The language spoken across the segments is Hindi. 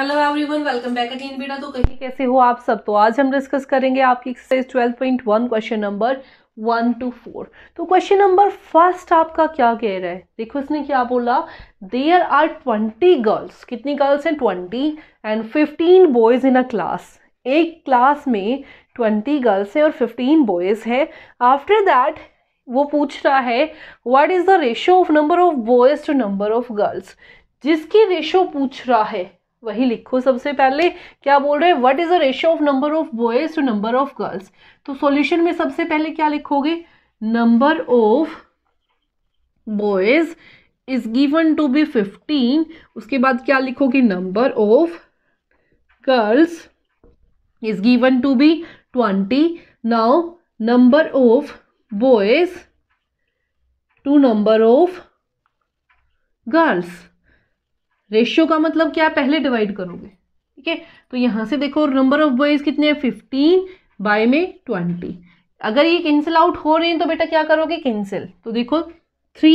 hello everyone welcome back again बेटा तो कहीं कैसे हो आप सब तो आज हम डिस्कस करेंगे आपकी exercise 12.1 question number one two four तो क्वेश्चन नंबर फर्स्ट आपका क्या कह रहा है देखो इसने क्या बोला देयर आर ट्वेंटी गर्ल्स कितनी गर्ल्स हैं twenty and fifteen boys in a class एक क्लास में ट्वेंटी गर्ल्स हैं और फिफ्टीन बॉयज़ हैं आफ्टर दैट वो पूछ रहा है what is the ratio of number of boys to number of girls जिसकी रेशो पूछ रहा है वही लिखो सबसे पहले क्या बोल रहे हैं what is the ratio of number of boys to number of girls तो सॉल्यूशन में सबसे पहले क्या लिखोगे number of boys is given to be fifteen उसके बाद क्या लिखोगे number of girls is given to be twenty now number of boys to number of girls ratio का मतलब क्या पहले डिवाइड करोगे ठीक है तो यहाँ से देखो नंबर ऑफ बॉयज कितने हैं फिफ्टीन बाय में ट्वेंटी अगर ये कैंसिल आउट हो रहे हैं तो बेटा क्या करोगे कैंसिल तो देखो थ्री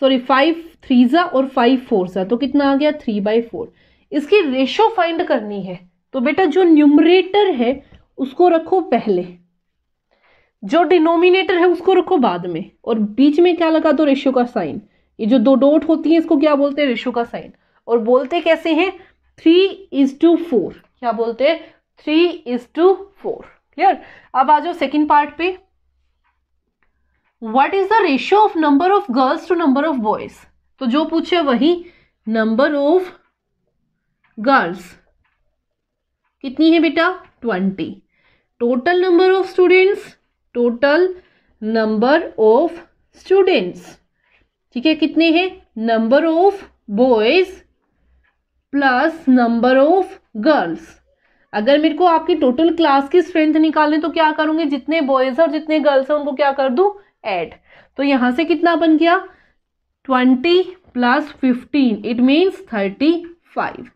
सॉरी फाइव थ्री ज़ा और फाइव फोर ज़ा तो कितना आ गया थ्री बाई फोर इसकी रेशो फाइंड करनी है तो बेटा जो न्यूमरेटर है उसको रखो पहले जो डिनोमिनेटर है उसको रखो बाद में और बीच में क्या लगा दो रेशियो का साइन ये जो दो डोट होती है इसको क्या बोलते हैं रेशो का साइन और बोलते कैसे हैं थ्री इज टू फोर क्या बोलते हैं three is to four clear अब आ जाओ सेकेंड पार्ट पे what is the ratio of number of girls to number of boys तो जो पूछे वही नंबर ऑफ गर्ल्स कितनी है बेटा twenty total number of students total number of students ठीक है कितने हैं number of boys plus number of girls अगर मेरे को आपकी टोटल क्लास की स्ट्रेंथ निकालनी तो क्या करूंगी जितने बॉयज और जितने गर्ल्स हैं उनको क्या कर दू एट तो यहां से कितना बन गया twenty plus fifteen it means thirty five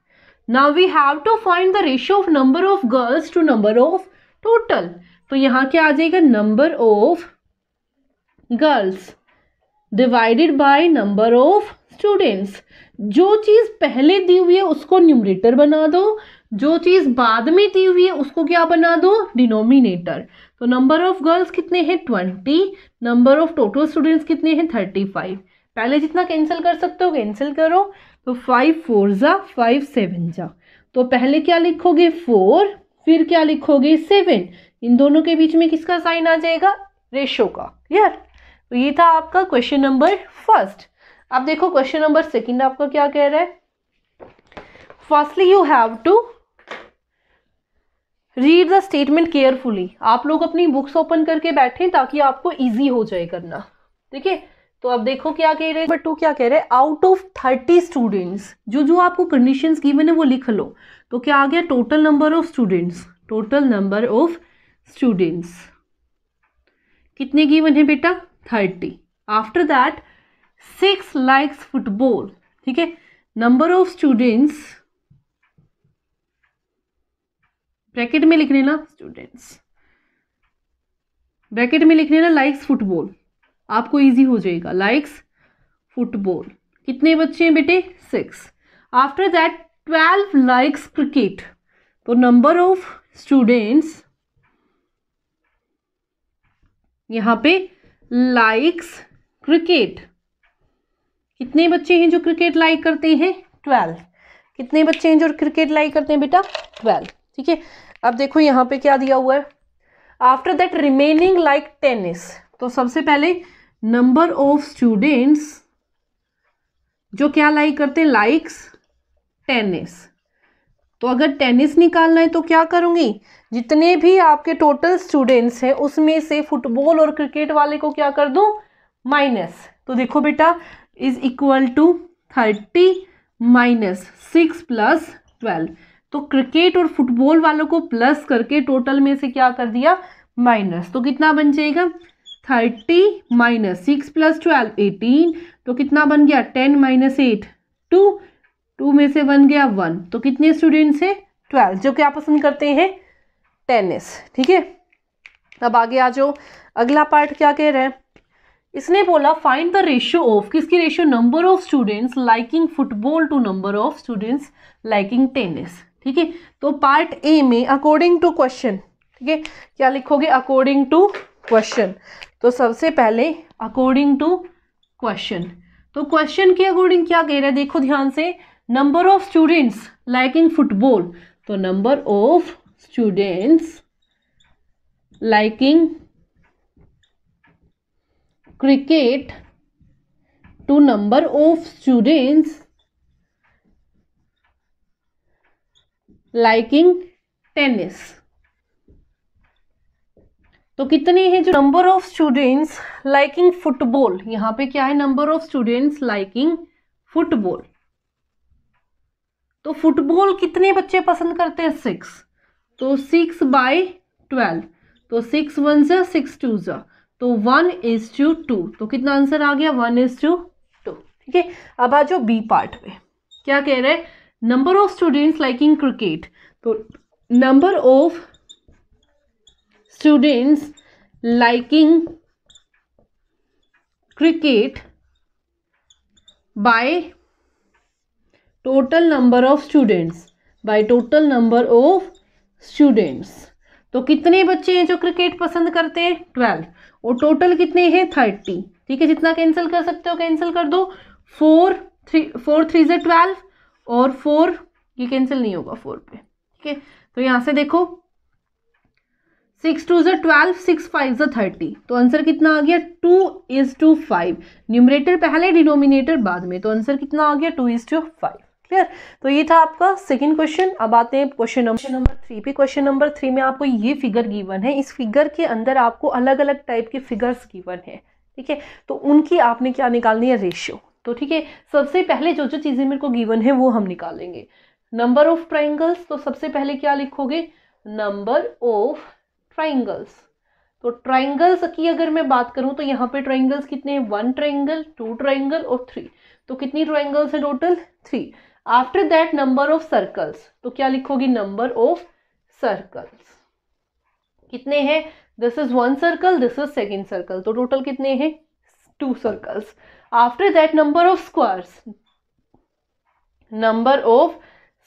now we have to find the ratio of number of girls to number of total तो यहां क्या आ जाएगा number of girls divided by number of students जो चीज़ पहले दी हुई है उसको न्यूमरेटर बना दो जो चीज़ बाद में दी हुई है उसको क्या बना दो डिनोमिनेटर तो नंबर ऑफ गर्ल्स कितने हैं twenty number of total students कितने हैं थर्टी फाइव पहले जितना कैंसिल कर सकते हो कैंसिल करो तो फाइव फोर ज़ा फाइव सेवन ज़ा तो पहले क्या लिखोगे फोर फिर क्या लिखोगे सेवन इन दोनों के बीच में किसका साइन आ जाएगा रेशो का क्लियर तो ये था आपका क्वेश्चन नंबर फर्स्ट अब देखो क्वेश्चन नंबर सेकंड आपका क्या कह रहा है firstly you have to read the statement carefully आप लोग अपनी बुक्स ओपन करके बैठे ताकि आपको ईजी हो जाए करना ठीक है तो अब देखो क्या कह रहे हैं बट टू क्या कह रहे हैं आउट ऑफ थर्टी स्टूडेंट्स जो जो आपको कंडीशन गिवन है वो लिख लो तो क्या आ गया total number of students total number of students कितने गिवन है बेटा thirty after that six likes football ठीक है नंबर ऑफ स्टूडेंट्स ब्रैकेट में लिख लेना स्टूडेंट्स ब्रैकेट में लिख लेना लाइक्स फुटबॉल आपको इजी हो जाएगा लाइक्स फुटबॉल कितने बच्चे हैं बेटे six after that twelve likes cricket तो नंबर ऑफ स्टूडेंट्स यहाँ पे लाइक्स क्रिकेट कितने बच्चे हैं जो क्रिकेट लाइक करते हैं ट्वेल्व कितने बच्चे हैं जो क्रिकेट लाइक करते हैं बेटा ट्वेल्व ठीक है अब देखो यहाँ पे क्या दिया हुआ है after that remaining like tennis तो सबसे पहले नंबर ऑफ स्टूडेंट्स जो क्या लाइक करते हैं लाइक्स टेनिस तो अगर टेनिस निकालना है तो क्या करूंगी जितने भी आपके टोटल स्टूडेंट्स हैं उसमें से फुटबॉल और क्रिकेट वाले को क्या कर दूँ माइनस तो देखो बेटा is equal to thirty minus six plus twelve तो क्रिकेट और फुटबॉल वालों को प्लस करके टोटल में से क्या कर दिया माइनस तो कितना बन जाएगा thirty minus six plus twelve eighteen तो कितना बन गया ten minus eight two two में से वन गया वन तो कितने स्टूडेंट्स हैं ट्वेल्व जो क्या पसंद करते हैं टेनिस ठीक है अब आगे आ जाओ अगला पार्ट क्या कह रहा है इसने बोला फाइंड द रेशियो ऑफ किसकी ratio number of students liking football to number of students liking tennis ठीक है तो पार्ट ए में अकॉर्डिंग टू क्वेश्चन ठीक है क्या लिखोगे अकॉर्डिंग टू क्वेश्चन तो सबसे पहले अकॉर्डिंग टू क्वेश्चन तो क्वेश्चन के अकॉर्डिंग क्या कह रहा है देखो ध्यान से number of students liking football तो number of students liking cricket to number of students liking tennis तो कितने हैं जो number of students liking football यहाँ पे क्या है number of students liking football तो फुटबॉल कितने बच्चे पसंद करते हैं सिक्स तो सिक्स बाई ट्वेल्व तो सिक्स वन जो सिक्स टू जो तो वन इज टू टू तो कितना आंसर आ गया वन इज टू टू ठीक है अब आ जाओ बी पार्ट में क्या कह रहे हैं number of students liking cricket तो number of students liking cricket by total number of students by total number of students तो कितने बच्चे हैं जो क्रिकेट पसंद करते हैं ट्वेल्व और टोटल कितने हैं थर्टी ठीक है जितना कैंसिल कर सकते हो कैंसिल कर दो फोर थ्री फोर थ्री से ट्वेल्व और फोर ये कैंसिल नहीं होगा फोर पे ठीक है तो यहाँ से देखो सिक्स टू जो ट्वेल्व सिक्स फाइव जो थर्टी तो आंसर कितना आ गया two is to five numerator पहले डिनोमिनेटर बाद में तो आंसर कितना आ गया two is to five clear तो ये था आपका सेकंड क्वेश्चन अब आते हैं क्वेश्चन नंबर नंबर थ्री पे क्वेश्चन नंबर थ्री में आपको ये फिगर गिवन है इस फिगर के अंदर आपको अलग अलग टाइप के फिगर्स गिवन है ठीक है तो उनकी आपने क्या निकालनी है रेशियो तो ठीक है सबसे पहले जो जो चीज़ें मेरे को गिवन है वो हम निकालेंगे नंबर ऑफ ट्राइंगल्स तो सबसे पहले क्या लिखोगे नंबर ऑफ ट्राइंगल्स तो ट्राइंगल्स की अगर मैं बात करूं तो यहाँ पे ट्राइंगल्स कितने हैं वन ट्राइंगल टू ट्राइंगल और थ्री तो कितनी ट्राइंगल्स हैं total three after that number of circles तो क्या लिखोगी नंबर ऑफ सर्कल्स कितने हैं this is one circle this is second circle तो टोटल कितने हैं two circles after that number of squares number of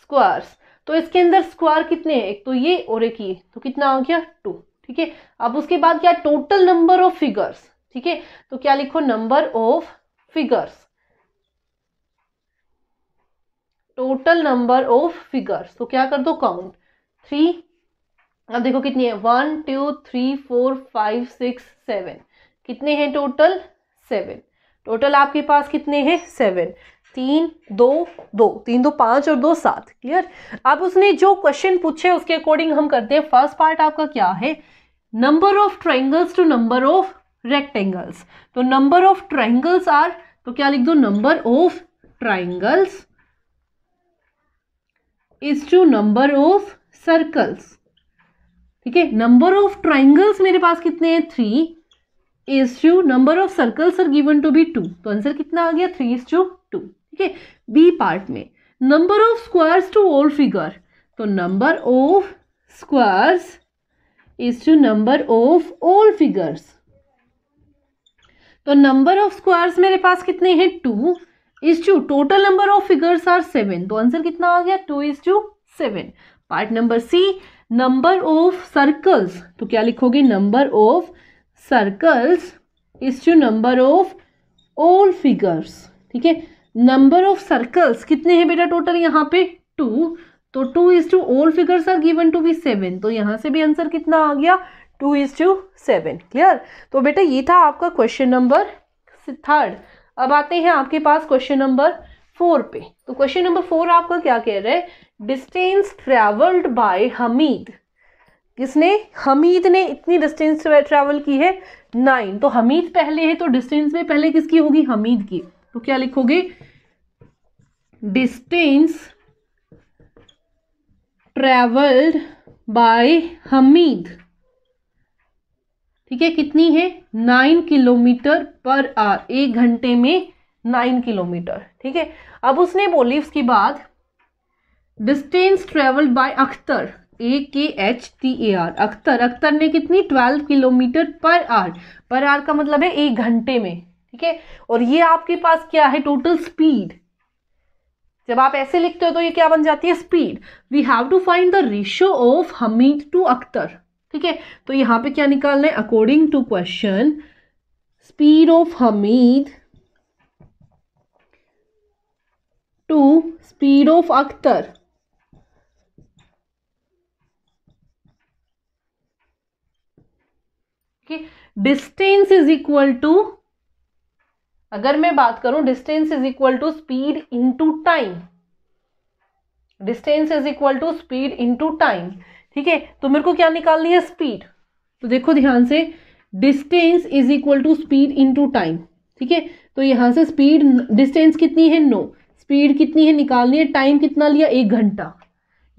squares तो इसके अंदर स्क्वायर कितने हैं एक तो ये और एक ये तो कितना आ गया टू ठीक है अब उसके बाद क्या टोटल नंबर ऑफ फिगर्स ठीक है तो क्या लिखो number of figures total number of figures तो क्या कर दो काउंट थ्री अब देखो कितनी है one two three four five six seven कितने हैं टोटल सेवन टोटल आपके पास कितने हैं सेवन तीन दो दो तीन दो पाँच और दो सात क्लियर अब उसने जो क्वेश्चन पूछे उसके अकॉर्डिंग हम करते हैं फर्स्ट पार्ट आपका क्या है number of triangles to number of rectangles तो नंबर ऑफ ट्राइंगल्स आर तो क्या लिख दो number of triangles is to number of circles ठीक है नंबर ऑफ ट्राइंगल्स मेरे पास कितने हैं three is to number of circles are given to be two तो आंसर कितना आ गया थ्री इज टू टू ठीक है बी पार्ट में number of squares to all figure तो number of squares is to number of all figures तो नंबर ऑफ स्क्वायर्स मेरे पास कितने हैं two is to total number of figures are seven तो आंसर कितना आ गया two is to seven part number C number of circles तो क्या लिखोगे number of circles is to number of all figures ठीक है नंबर ऑफ सर्कल्स कितने हैं बेटा टोटल यहाँ पे टू तो two is to all figures are given to be seven तो यहाँ से भी आंसर कितना आ गया two is to seven clear तो बेटा ये था आपका क्वेश्चन नंबर थर्ड अब आते हैं आपके पास क्वेश्चन नंबर फोर पे तो क्वेश्चन नंबर फोर आपका क्या कह रहा है डिस्टेंस ट्रेवल्ड बाय हमीद किसने हमीद ने इतनी डिस्टेंस ट्रेवल की है नाइन तो हमीद पहले है तो डिस्टेंस में पहले किसकी होगी हमीद की तो क्या लिखोगे डिस्टेंस ट्रेवल्ड बाय हमीद ठीक है कितनी है नाइन किलोमीटर पर आर एक घंटे में नाइन किलोमीटर ठीक है अब उसने बोली उसके बाद distance travelled by Akhtar A K H T A R Akhtar Akhtar ने कितनी twelve kilometre per hour per hour का मतलब है एक घंटे में ठीक है और ये आपके पास क्या है टोटल स्पीड जब आप ऐसे लिखते हो तो ये क्या बन जाती है speed we have to find the ratio of Hamid to Akhtar ठीक है तो यहाँ पे क्या निकालना है according to question speed of Hamid to speed of Akhtar distance is equal to अगर मैं बात करूं distance is equal to speed into time distance is equal to speed into time ठीक है तो मेरे को क्या निकालनी है स्पीड तो देखो ध्यान से distance is equal to speed to time ठीक है तो यहाँ से स्पीड डिस्टेंस कितनी है नो स्पीड कितनी है निकालनी है टाइम कितना लिया एक घंटा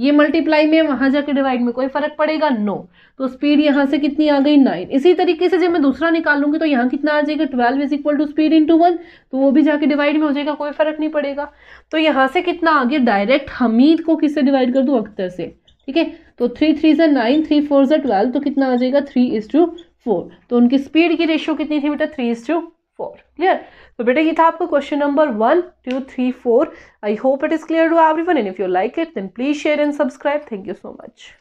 ये मल्टीप्लाई में वहां जाके डिवाइड में कोई फर्क पड़ेगा नो तो स्पीड यहाँ से कितनी आ गई नाइन इसी तरीके से जब मैं दूसरा निकालूंगी तो यहाँ कितना आ जाएगा twelve is equal to speed to one तो वो भी जाके डिवाइड में हो जाएगा कोई फर्क नहीं पड़ेगा तो यहाँ से कितना आ गया डायरेक्ट हमीद को किससे डिवाइड कर दूँ अख्तर से ठीक है तो थ्री थ्री ज़ा नाइन थ्री फोर ज़ा ट्वेल्व तो कितना आ जाएगा थ्री इज टू फोर तो उनकी स्पीड की रेशियो कितनी थी बेटा three is to four clear तो बेटा ये था आपका question number one two three four I hope it is clear to everyone and if you like it then please share and subscribe thank you so much